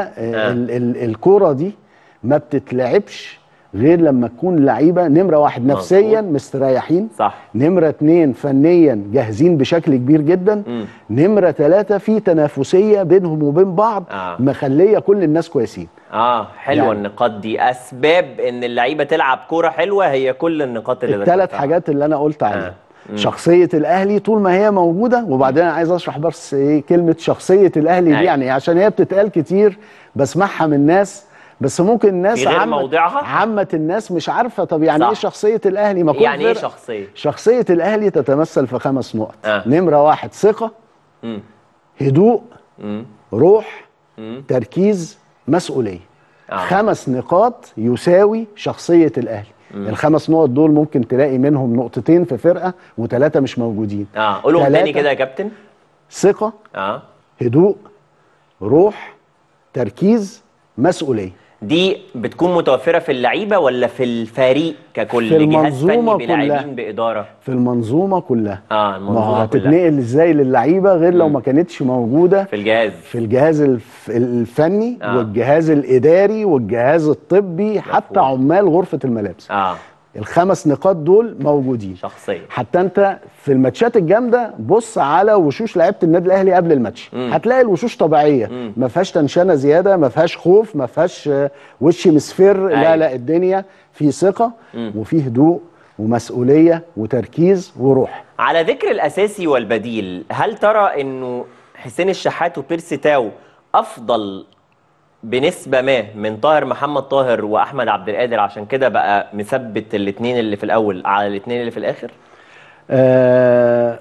آه. آه. الكوره دي ما بتتلعبش غير لما تكون لعيبه نمره واحد نفسيا مستريحين صح نمره اتنين فنيا جاهزين بشكل كبير جدا م. نمره ثلاثه في تنافسيه بينهم وبين بعض آه. مخليه كل الناس كويسين اه حلوه يعني النقاط دي اسباب ان اللعيبه تلعب كوره حلوه هي كل النقاط اللي الثلاث حاجات اللي انا قلت عليها آه. مم. شخصيه الاهلي طول ما هي موجوده وبعدين انا عايز اشرح بس ايه كلمه شخصيه الاهلي دي أيوة. يعني عشان هي بتتقال كتير بسمعها من ناس بس ممكن الناس عامة عامة الناس مش عارفة طب يعني صح. ايه شخصية الأهلي ما يعني ايه شخصية؟ شخصية الأهلي تتمثل في خمس نقط آه. نمرة واحد ثقة مم. هدوء مم. روح مم. تركيز مسؤولية آه. خمس نقاط يساوي شخصية الأهلي الخمس نقط دول ممكن تلاقي منهم نقطتين في فرقه وثلاثه مش موجودين اه قولهم تاني كده يا كابتن ثقه اه هدوء روح تركيز مسؤوليه دي بتكون متوفره في اللعيبه ولا في الفريق ككل في المنظومه كلها باداره في المنظومه كلها اه المنظومه ما هتتنقل ازاي للعيبه غير لو ما كانتش موجوده في الجهاز في الجهاز الف... الفني آه. والجهاز الاداري والجهاز الطبي حتى عمال غرفه الملابس آه. الخمس نقاط دول موجودين شخصيا حتى انت في الماتشات الجامده بص على وشوش لعيبه النادي الاهلي قبل الماتش هتلاقي الوشوش طبيعيه ما فيهاش تنشنه زياده ما فيهاش خوف ما فيهاش وش مسفر لا أيوة. لا الدنيا في ثقه وفي هدوء ومسؤوليه وتركيز وروح على ذكر الاساسي والبديل هل ترى انه حسين الشحات وبيرسي تاو افضل بنسبه ما من طاهر محمد طاهر واحمد عبد القادر عشان كده بقى مثبت الاثنين اللي في الاول على الاثنين اللي في الاخر آه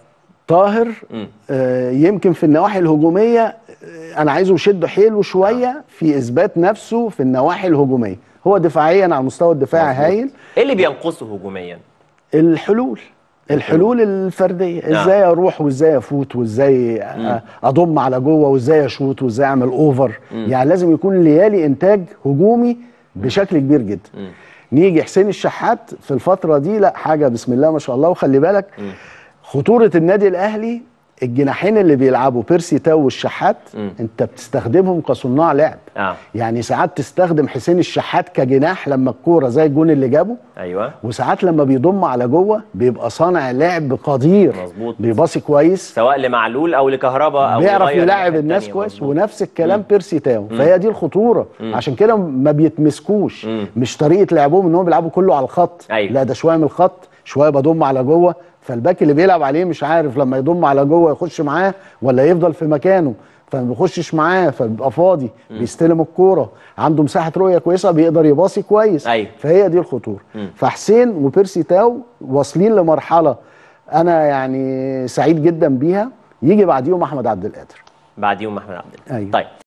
طاهر آه يمكن في النواحي الهجوميه آه، انا عايزه يشد حيله شويه آه. في اثبات نفسه في النواحي الهجوميه هو دفاعيا على المستوى الدفاعي هايل ايه اللي بينقصه هجوميا الحلول الحلول الفرديه نعم. ازاي اروح وازاي افوت وازاي مم. اضم على جوه وازاي اشوط وازاي اعمل اوفر مم. يعني لازم يكون ليالي انتاج هجومي بشكل كبير جدا مم. نيجي حسين الشحات في الفتره دي لا حاجه بسم الله ما شاء الله وخلي بالك مم. خطوره النادي الاهلي الجناحين اللي بيلعبوا بيرسي تاو والشحات م. انت بتستخدمهم كصناع لعب آه. يعني ساعات تستخدم حسين الشحات كجناح لما الكوره زي الجون اللي جابه ايوه وساعات لما بيضم على جوه بيبقى صانع لعب قدير مظبوط بيباصي كويس سواء لمعلول او لكهرباء او بيعرف يلاعب الناس كويس مزبوط. ونفس الكلام م. بيرسي تاو م. فهي دي الخطوره م. عشان كده ما بيتمسكوش م. مش طريقه لعبهم ان هم بيلعبوا كله على الخط أيوة. لا ده شويه من الخط شويه بضم على جوه فالباك اللي بيلعب عليه مش عارف لما يضم على جوه يخش معاه ولا يفضل في مكانه فما بيخشش معاه فبيبقى فاضي م. بيستلم الكوره عنده مساحه رؤيه كويسه بيقدر يباصي كويس أيوه. فهي دي الخطوره فحسين وبيرسي تاو واصلين لمرحله انا يعني سعيد جدا بيها يجي بعديهم احمد عبد القادر بعديهم احمد عبد القادر أيوه. طيب